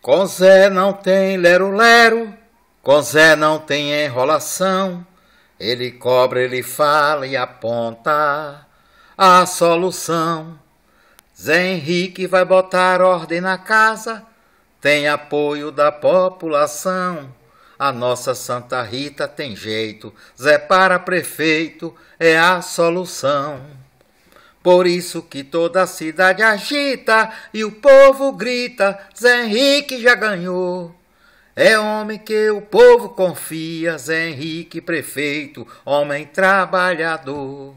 Com Zé não tem lero-lero, com Zé não tem enrolação. Ele cobra, ele fala e aponta a solução. Zé Henrique vai botar ordem na casa, tem apoio da população. A nossa Santa Rita tem jeito, Zé para prefeito é a solução. Por isso que toda a cidade agita e o povo grita: Zé Henrique já ganhou. É homem que o povo confia, Zé Henrique prefeito, homem trabalhador.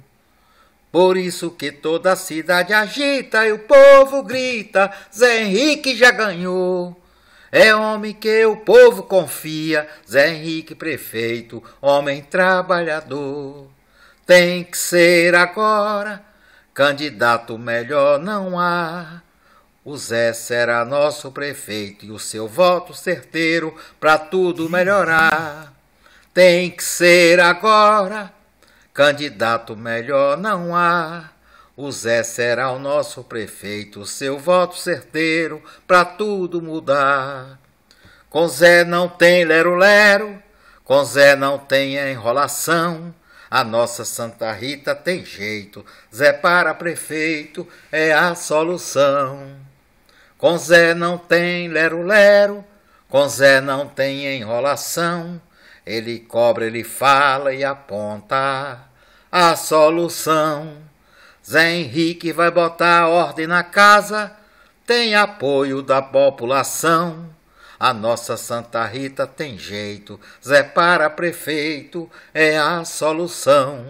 Por isso que toda a cidade agita e o povo grita: Zé Henrique já ganhou. É homem que o povo confia, Zé Henrique prefeito, homem trabalhador. Tem que ser agora Candidato melhor não há. O Zé será nosso prefeito e o seu voto certeiro para tudo melhorar. Tem que ser agora. Candidato melhor não há. O Zé será o nosso prefeito, o seu voto certeiro para tudo mudar. Com Zé não tem lero-lero, com Zé não tem enrolação. A nossa Santa Rita tem jeito, Zé para prefeito é a solução. Com Zé não tem lero-lero, com Zé não tem enrolação. Ele cobra, ele fala e aponta a solução. Zé Henrique vai botar ordem na casa, tem apoio da população. A nossa Santa Rita tem jeito, Zé para prefeito é a solução.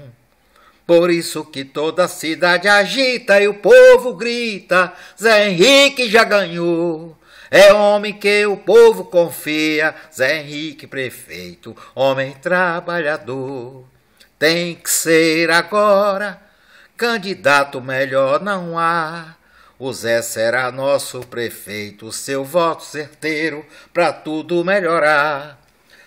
Por isso que toda a cidade agita e o povo grita: Zé Henrique já ganhou. É homem que o povo confia, Zé Henrique prefeito, homem trabalhador. Tem que ser agora, candidato melhor não há. O Zé será nosso prefeito, seu voto certeiro para tudo melhorar.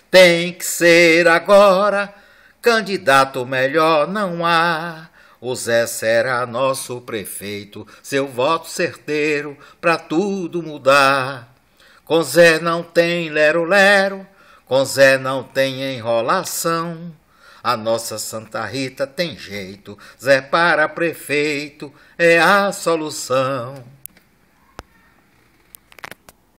Tem que ser agora, candidato melhor não há. O Zé será nosso prefeito, seu voto certeiro para tudo mudar. Com Zé não tem lero-lero, com Zé não tem enrolação. A nossa Santa Rita tem jeito, Zé para prefeito é a solução.